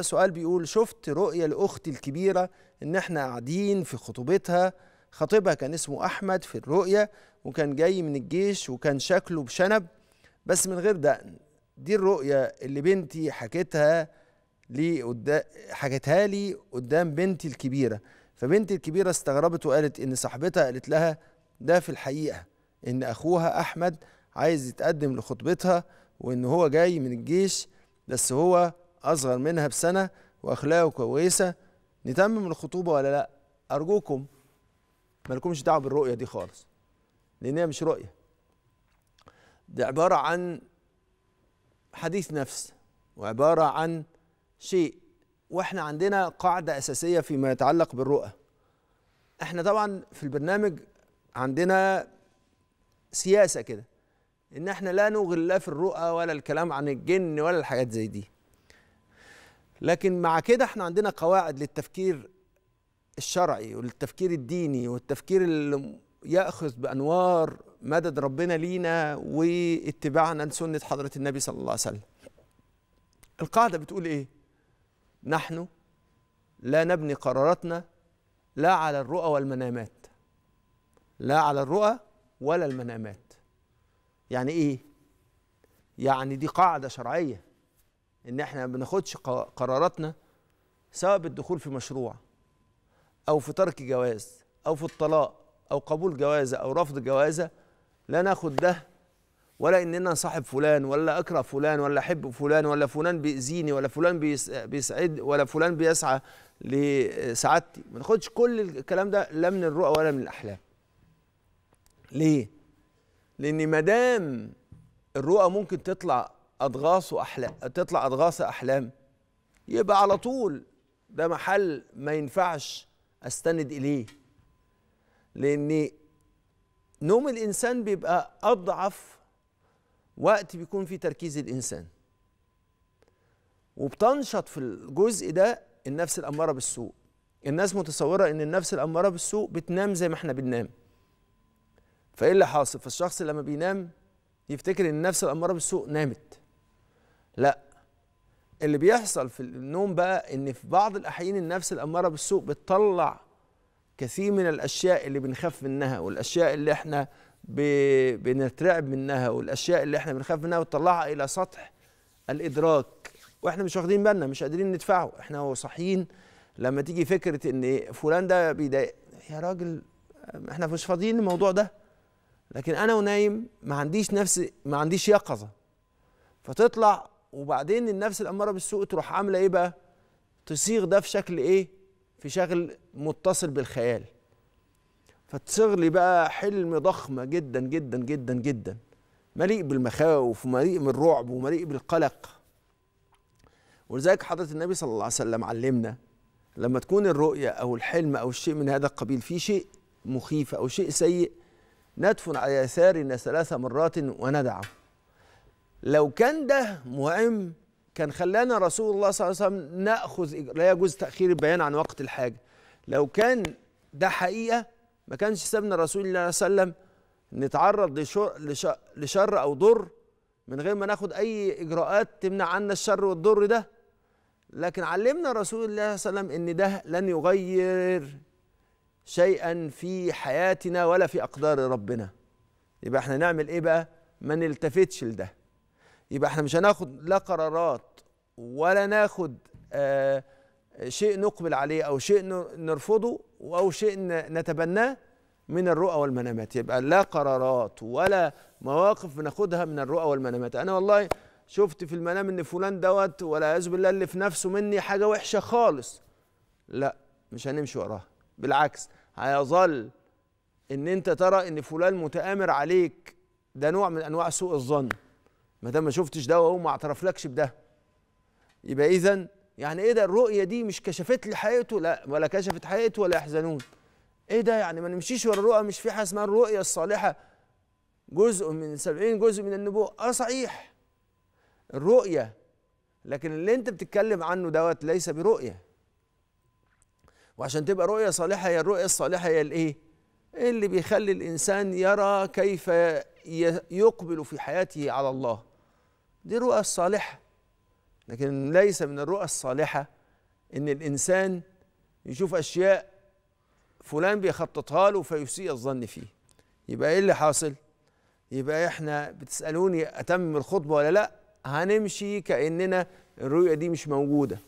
سؤال بيقول شفت رؤية لأختي الكبيرة إن إحنا قاعدين في خطوبتها خطيبها كان اسمه أحمد في الرؤية وكان جاي من الجيش وكان شكله بشنب بس من غير دقن دي الرؤية اللي بنتي حكيتها لي حكيتها لي قدام بنتي الكبيرة فبنتي الكبيرة استغربت وقالت إن صاحبتها قالت لها ده في الحقيقة إن أخوها أحمد عايز يتقدم لخطبتها وإن هو جاي من الجيش بس هو أصغر منها بسنة وأخلاقه كويسة نتمم الخطوبة ولا لأ أرجوكم مالكمش دعوة بالرؤية دي خالص لأن هي مش رؤية دي عبارة عن حديث نفس وعبارة عن شيء واحنا عندنا قاعدة أساسية فيما يتعلق بالرؤى احنا طبعا في البرنامج عندنا سياسة كده ان احنا لا نغل لا في الرؤى ولا الكلام عن الجن ولا الحاجات زي دي لكن مع كده احنا عندنا قواعد للتفكير الشرعي والتفكير الديني والتفكير اللي ياخذ بانوار مدد ربنا لينا واتباعنا لسنه حضره النبي صلى الله عليه وسلم. القاعده بتقول ايه؟ نحن لا نبني قراراتنا لا على الرؤى والمنامات. لا على الرؤى ولا المنامات. يعني ايه؟ يعني دي قاعده شرعيه ان احنا ما بناخدش قراراتنا سواء بالدخول في مشروع او في ترك جواز او في الطلاق او قبول جوازه او رفض جوازه لا ناخد ده ولا ان انا صاحب فلان ولا اكره فلان ولا احب فلان ولا فلان بيأذيني ولا فلان بيسعد ولا فلان بيسعى لسعادتي ما ناخدش كل الكلام ده لا من الرؤى ولا من الاحلام ليه لان ما دام الرؤى ممكن تطلع اضغاص واحلام تطلع اضغاث احلام يبقى على طول ده محل ما ينفعش استند اليه لان نوم الانسان بيبقى اضعف وقت بيكون فيه تركيز الانسان وبتنشط في الجزء ده النفس الاماره بالسوء الناس متصوره ان النفس الاماره بالسوء بتنام زي ما احنا بننام فايه اللي حاصل فالشخص لما بينام يفتكر ان النفس الاماره بالسوء نامت لا اللي بيحصل في النوم بقى ان في بعض الاحيان النفس الاماره بالسوء بتطلع كثير من الاشياء اللي بنخاف منها والاشياء اللي احنا بنترعب منها والاشياء اللي احنا بنخاف منها وتطلعها الى سطح الادراك واحنا مش واخدين بالنا مش قادرين ندفعه احنا صاحيين لما تيجي فكره ان فلان ده بيضايق يا راجل احنا مش فاضيين للموضوع ده لكن انا ونايم ما عنديش نفس ما عنديش يقظه فتطلع وبعدين النفس الاماره بالسوء تروح عامله ايه بقى تصيغ ده في شكل ايه في شكل متصل بالخيال فتصيغ لي بقى حلم ضخم جدا جدا جدا جدا مليء بالمخاوف ومليء بالرعب ومليء بالقلق ولذلك حضرة النبي صلى الله عليه وسلم علمنا لما تكون الرؤية أو الحلم أو الشيء من هذا القبيل في شيء مخيف أو شيء سيء ندفن على يسارنا ثلاث مرات وندعه لو كان ده مهم كان خلانا رسول الله صلى الله عليه وسلم ناخذ لا يجوز تاخير البيان عن وقت الحاجه لو كان ده حقيقه ما كانش سابنا رسول الله صلى الله عليه وسلم نتعرض لشر, لشر او ضر من غير ما ناخد اي اجراءات تمنع عنا الشر والضر ده لكن علمنا رسول الله صلى الله عليه وسلم ان ده لن يغير شيئا في حياتنا ولا في اقدار ربنا يبقى احنا نعمل ايه بقى ما نلتفتش لده يبقى احنا مش هناخد لا قرارات ولا ناخد آه شيء نقبل عليه او شيء نرفضه او شيء نتبناه من الرؤى والمنامات يبقى لا قرارات ولا مواقف بناخدها من الرؤى والمنامات انا والله شفت في المنام ان فلان دوت ولا اعوذ بالله اللي في نفسه مني حاجه وحشه خالص لا مش هنمشي وراها بالعكس هيظل ان انت ترى ان فلان متآمر عليك ده نوع من انواع سوء الظن ما دام ما شفتش ده وهو ما اعترفلكش بده يبقى اذا يعني ايه ده الرؤيه دي مش كشفت لي حقيقته لا ولا كشفت حقيقته ولا يحزنون ايه ده يعني ما نمشيش ورا الرؤى مش في حاجه اسمها الرؤيه الصالحه جزء من 70 جزء من النبوه اه صحيح الرؤيه لكن اللي انت بتتكلم عنه دوت ليس برؤيه وعشان تبقى رؤيه صالحه هي الرؤيه الصالحه هي الايه اللي بيخلي الانسان يرى كيف يقبل في حياته على الله دي رؤى الصالحة لكن ليس من الرؤى الصالحة إن الإنسان يشوف أشياء فلان بيخططها له فيسيء الظن فيه يبقى إيه اللي حاصل؟ يبقى إحنا بتسألوني أتمم الخطبة ولا لأ؟ هنمشي كأننا الرؤية دي مش موجودة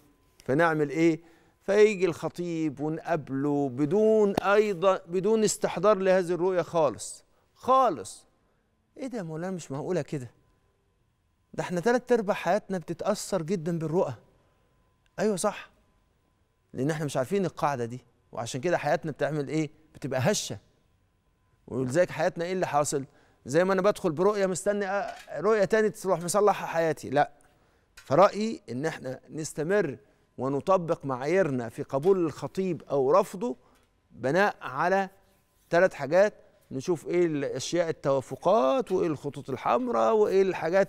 فنعمل إيه؟ فيجي الخطيب ونقابله بدون أيضا بدون استحضار لهذه الرؤية خالص خالص إيه ده مولانا مش معقولة كده ده احنا ثلاث ارباع حياتنا بتتاثر جدا بالرؤى ايوه صح لان احنا مش عارفين القاعده دي وعشان كده حياتنا بتعمل ايه بتبقى هشه ولذلك حياتنا ايه اللي حاصل زي ما انا بدخل برؤيه مستني آه، رؤيه تانية تروح مصلحه حياتي لا فرايي ان احنا نستمر ونطبق معاييرنا في قبول الخطيب او رفضه بناء على ثلاث حاجات نشوف ايه الاشياء التوافقات وايه الخطوط الحمراء وايه الحاجات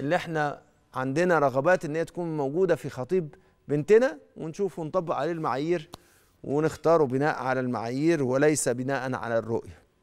اللي احنا عندنا رغبات ان هي تكون موجوده في خطيب بنتنا ونشوف ونطبق عليه المعايير ونختاره بناء على المعايير وليس بناء على الرؤيه